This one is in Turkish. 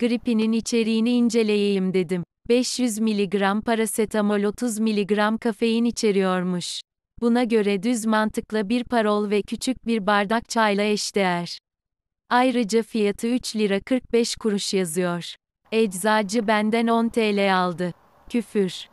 gripinin içeriğini inceleyeyim dedim. 500 mg parasetamol 30 mg kafein içeriyormuş. Buna göre düz mantıkla bir parol ve küçük bir bardak çayla eşdeğer. Ayrıca fiyatı 3 lira 45 kuruş yazıyor. Eczacı benden 10 TL aldı. Küfür.